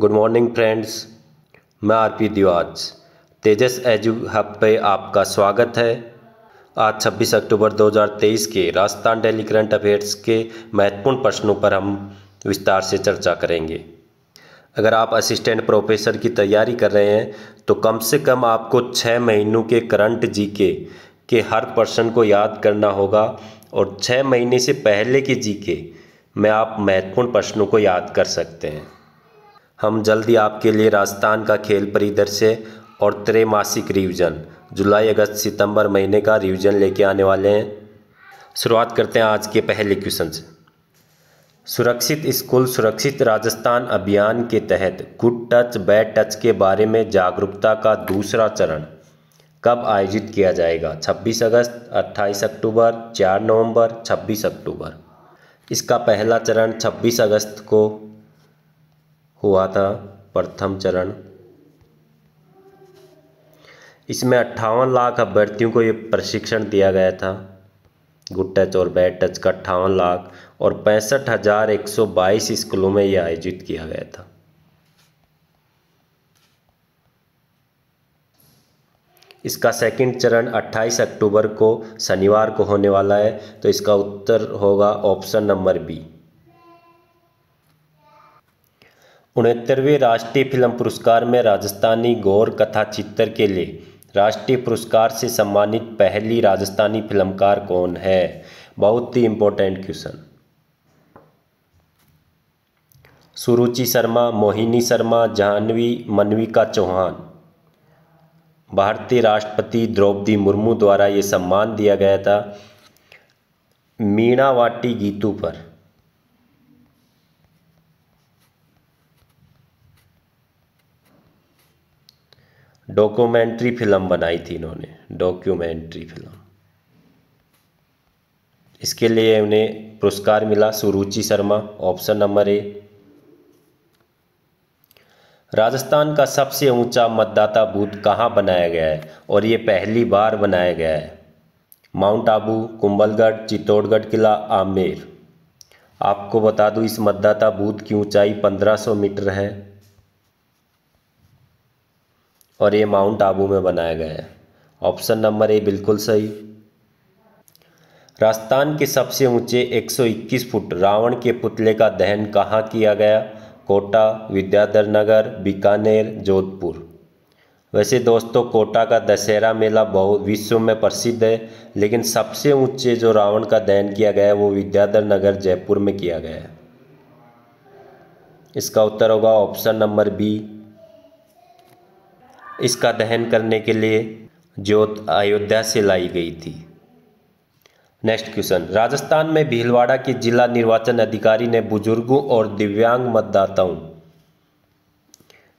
good morning friends मैं RP दिवाज Tejas edu hub पे आपका स्वागत है आज 26 अक्टूबर 2023 के राजस्थान डेली करंट अफेयर्स के महत्वपूर्ण प्रश्नों पर हम विस्तार से चर्चा करेंगे अगर आप असिस्टेंट प्रोफेसर की तैयारी कर रहे हैं तो कम से कम आपको छः महीनों के करंट जीके के हर प्रश्न को याद करना होगा और छः महीने से पहले के जीके में आप महत्वपूर्ण प्रश्नों को याद कर सकते हैं हम जल्दी आपके लिए राजस्थान का खेल परिदृश्य और त्रैमासिक रिवीजन जुलाई अगस्त सितंबर महीने का रिवीजन लेके आने वाले हैं शुरुआत करते हैं आज के पहले क्वेश्चन से सुरक्षित स्कूल सुरक्षित राजस्थान अभियान के तहत गुड टच बैड टच के बारे में जागरूकता का दूसरा चरण कब आयोजित किया जाएगा 26 अगस्त 28 अक्टूबर 4 नवंबर 26 अक्टूबर इसका पहला चरण 26 अगस्त को हुआ था प्रथम चरण इसमें अट्ठावन लाख अभ्यर्थियों को ये प्रशिक्षण दिया गया था गुड टच और बैड टच का अट्ठावन लाख और पैंसठ हज़ार एक सौ बाईस स्कूलों में यह आयोजित किया गया था इसका सेकंड चरण 28 अक्टूबर को शनिवार को होने वाला है तो इसका उत्तर होगा ऑप्शन नंबर बी उनहत्तरवें राष्ट्रीय फिल्म पुरस्कार में राजस्थानी गौर कथा चित्र के लिए राष्ट्रीय पुरस्कार से सम्मानित पहली राजस्थानी फिल्मकार कौन है बहुत ही इंपॉर्टेंट क्वेश्चन सुरुचि शर्मा मोहिनी शर्मा जाह्नवी मनविका चौहान भारतीय राष्ट्रपति द्रौपदी मुर्मू द्वारा ये सम्मान दिया गया था मीणावाटी गीतू पर डॉक्यूमेंट्री फिल्म बनाई थी इन्होंने डॉक्यूमेंट्री फिल्म इसके लिए उन्हें पुरस्कार मिला Suruchi Sharma option number A Rajasthan का सबसे ऊंचा मतदाता बूथ कहाँ बनाया गया है और ये पहली बार बनाया गया है माउंट आबू कुंबलगढ़ चित्तौड़गढ़ किला आमेर आपको बता दूं इस मतदाता बूथ की ऊंचाई 1500 मीटर है और ये माउंट आबू में बनाया गया है ऑप्शन नंबर ए बिल्कुल सही राजस्थान के सबसे ऊंचे 121 फुट रावण के पुतले का दहन कहाँ किया गया कोटा विद्याधर नगर बीकानेर जोधपुर वैसे दोस्तों कोटा का दशहरा मेला बहुत विश्व में प्रसिद्ध है लेकिन सबसे ऊंचे जो रावण का दहन किया गया है वो विद्याधर नगर जयपुर में किया गया है इसका उत्तर होगा ऑप्शन नंबर बी इसका दहन करने के लिए ज्योत अयोध्या से लाई गई थी नेक्स्ट क्वेश्चन राजस्थान में भीलवाड़ा के जिला निर्वाचन अधिकारी ने बुजुर्गों और दिव्यांग मतदाताओं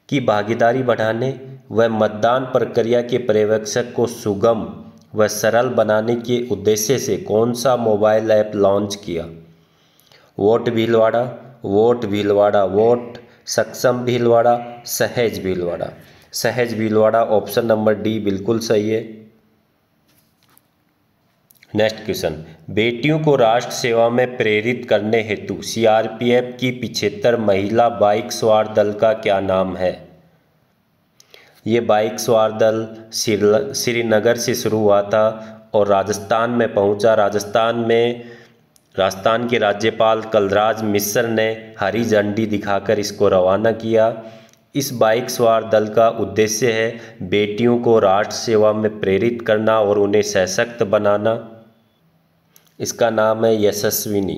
की भागीदारी बढ़ाने व मतदान प्रक्रिया के पर्यवेक्षक को सुगम व सरल बनाने के उद्देश्य से कौन सा मोबाइल ऐप लॉन्च किया vote Bhilwara vote Bhilwara vote Saksham Bhilwara सहज भीलवाड़ा सहज भीलवाड़ा ऑप्शन नंबर डी बिल्कुल सही है नेक्स्ट क्वेश्चन बेटियों को राष्ट्र सेवा में प्रेरित करने हेतु सीआरपीएफ की पिछहत्तर महिला बाइक सवार दल का क्या नाम है ये बाइक सवार दल श्रीनगर से शुरू हुआ था और राजस्थान में पहुंचा राजस्थान में राजस्थान के राज्यपाल कलराज मिश्र ने हरी झंडी दिखाकर इसको रवाना किया इस बाइक सवार दल का उद्देश्य है बेटियों को राष्ट्र सेवा में प्रेरित करना और उन्हें सशक्त बनाना इसका नाम है Yashaswini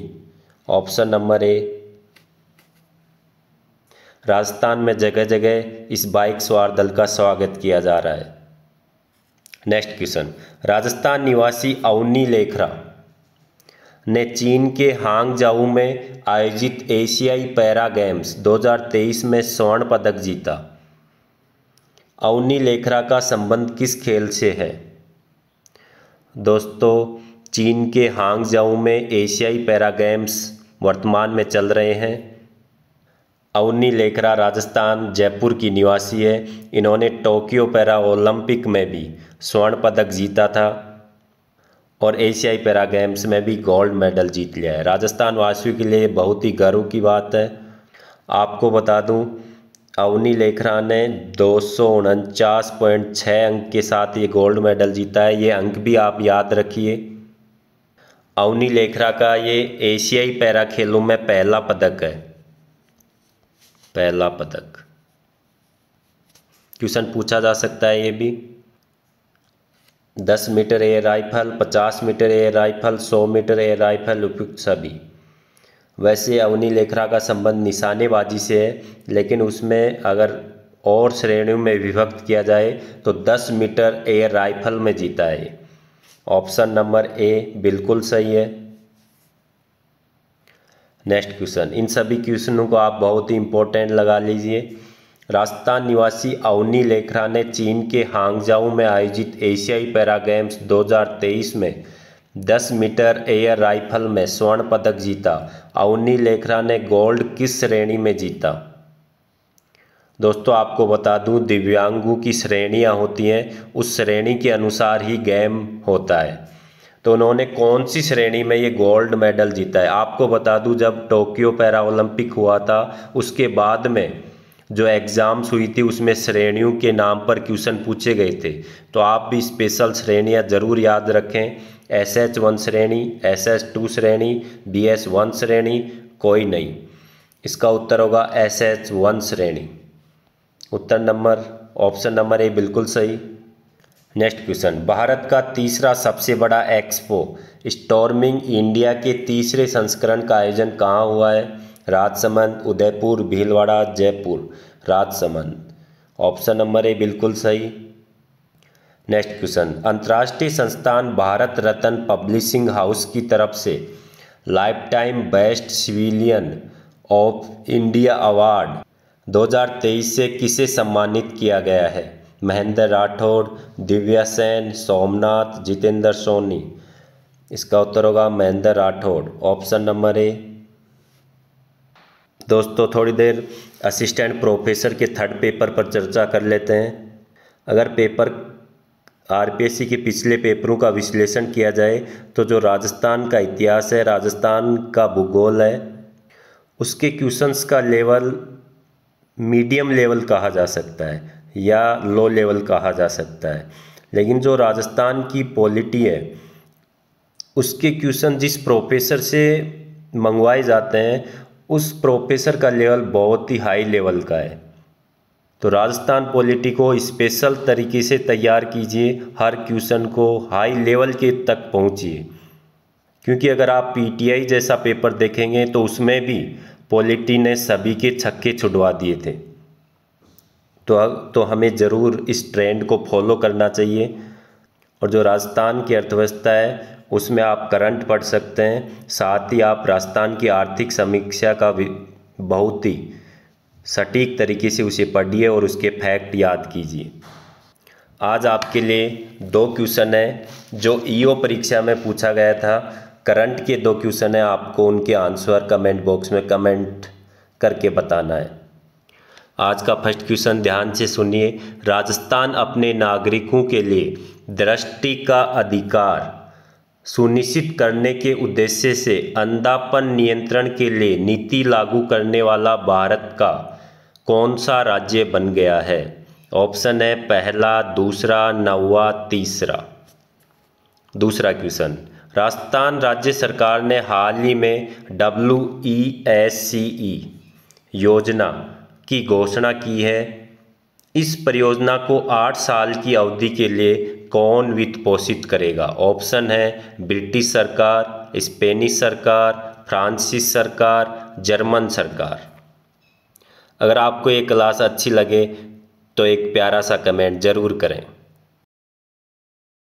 option number A Rajasthan में जगह जगह इस बाइक सवार दल का स्वागत किया जा रहा है नेक्स्ट क्वेश्चन राजस्थान निवासी अवनी लेखरा ने चीन के हांगजाऊ में आयोजित एशियाई पैरा गेम्स 2023 में स्वर्ण पदक जीता अवनी लेखरा का संबंध किस खेल से है दोस्तों चीन के हांगजाऊ में एशियाई पैरा गेम्स वर्तमान में चल रहे हैं अवनी लेखरा राजस्थान जयपुर की निवासी है इन्होंने टोक्यो पैरा ओलंपिक में भी स्वर्ण पदक जीता था और एशियाई पैरा गेम्स में भी गोल्ड मेडल जीत लिया है राजस्थान वासियों के लिए बहुत ही गर्व की बात है आपको बता दूं अवनी लेखरा ने दो अंक के साथ ये गोल्ड मेडल जीता है ये अंक भी आप याद रखिए अवनी लेखरा का ये एशियाई पैरा खेलों में पहला पदक है पहला पदक क्वेश्चन पूछा जा सकता है ये भी दस मीटर एयर राइफल पचास मीटर एयर राइफल सौ मीटर एयर राइफल उपयुक्त सभी वैसे अवनी लेखरा का संबंध निशानेबाजी से है लेकिन उसमें अगर और श्रेणियों में विभक्त किया जाए तो दस मीटर एयर राइफल में जीता है ऑप्शन नंबर ए बिल्कुल सही है नेक्स्ट क्वेश्चन इन सभी क्वेश्चनों को आप बहुत ही इंपॉर्टेंट लगा लीजिए राजस्थान निवासी अवनी लेखरा ने चीन के हांगजाऊ में आयोजित एशियाई पैरा गेम्स 2023 में 10 मीटर एयर राइफल में स्वर्ण पदक जीता अवनी लेखरा ने गोल्ड किस श्रेणी में जीता दोस्तों आपको बता दूं दिव्यांगों की श्रेणियां होती हैं उस श्रेणी के अनुसार ही गेम होता है तो उन्होंने कौन सी श्रेणी में ये गोल्ड मेडल जीता है आपको बता दूं जब टोक्यो पैरा ओलंपिक हुआ था उसके बाद में जो एग्ज़ाम्स हुई थी उसमें श्रेणियों के नाम पर क्वेश्चन पूछे गए थे तो आप भी स्पेशल श्रेणियाँ ज़रूर याद रखें एस एच वन श्रेणी एस एस टू श्रेणी बी एस वन श्रेणी कोई नहीं इसका उत्तर होगा एस एच वन श्रेणी उत्तर नंबर ऑप्शन नंबर ए बिल्कुल सही नेक्स्ट क्वेश्चन भारत का तीसरा सबसे बड़ा एक्सपो स्टॉर्मिंग इंडिया के तीसरे संस्करण का आयोजन कहाँ हुआ है Rajsamand Udaipur Bhilwara Jaipur Rajsamand option number A बिल्कुल सही नेक्स्ट क्वेश्चन अंतर्राष्ट्रीय संस्थान भारत रत्न पब्लिशिंग हाउस की तरफ से life time best civilian of India award 2023 से किसे सम्मानित किया गया है महेंद्र राठौर दिव्या सेन सोमनाथ जितेंद्र सोनी इसका उत्तर होगा Mahendra Rathore option number A दोस्तों थोड़ी देर असिस्टेंट प्रोफेसर के थर्ड पेपर पर चर्चा कर लेते हैं अगर पेपर आरपीएससी के पिछले पेपरों का विश्लेषण किया जाए तो जो राजस्थान का इतिहास है राजस्थान का भूगोल है उसके क्वेश्चंस का लेवल मीडियम लेवल कहा जा सकता है या लो लेवल कहा जा सकता है लेकिन जो राजस्थान की पॉलिटी है उसके क्वेश्चन जिस प्रोफेसर से मंगवाए जाते हैं उस प्रोफेसर का लेवल बहुत ही हाई लेवल का है तो राजस्थान पॉलिटी को स्पेशल तरीके से तैयार कीजिए हर क्वेश्चन को हाई लेवल के तक पहुंचिए क्योंकि अगर आप पीटीआई जैसा पेपर देखेंगे तो उसमें भी पॉलिटी ने सभी के छक्के छुड़वा दिए थे तो तो हमें ज़रूर इस ट्रेंड को फॉलो करना चाहिए और जो राजस्थान की अर्थव्यवस्था है उसमें आप करंट पढ़ सकते हैं साथ ही आप राजस्थान की आर्थिक समीक्षा का बहुत ही सटीक तरीके से उसे पढ़िए और उसके फैक्ट याद कीजिए आज आपके लिए दो क्वेश्चन है जो ईओ e परीक्षा में पूछा गया था करंट के दो क्वेश्चन है आपको उनके आंसर कमेंट बॉक्स में कमेंट करके बताना है आज का फर्स्ट क्वेश्चन ध्यान से सुनिए राजस्थान अपने नागरिकों के लिए दृष्टि का अधिकार सुनिश्चित करने के उद्देश्य से अंधापन नियंत्रण के लिए नीति लागू करने वाला भारत का कौन सा राज्य बन गया है ऑप्शन है पहला दूसरा नवा तीसरा दूसरा क्वेश्चन राजस्थान राज्य सरकार ने हाल ही में डब्ल्यू ई एस सी ई योजना की घोषणा की है इस परियोजना को आठ साल की अवधि के लिए कौन वित्त पोषित करेगा ऑप्शन है ब्रिटिश सरकार स्पेनिश सरकार फ्रांसिस सरकार जर्मन सरकार अगर आपको ये क्लास अच्छी लगे तो एक प्यारा सा कमेंट ज़रूर करें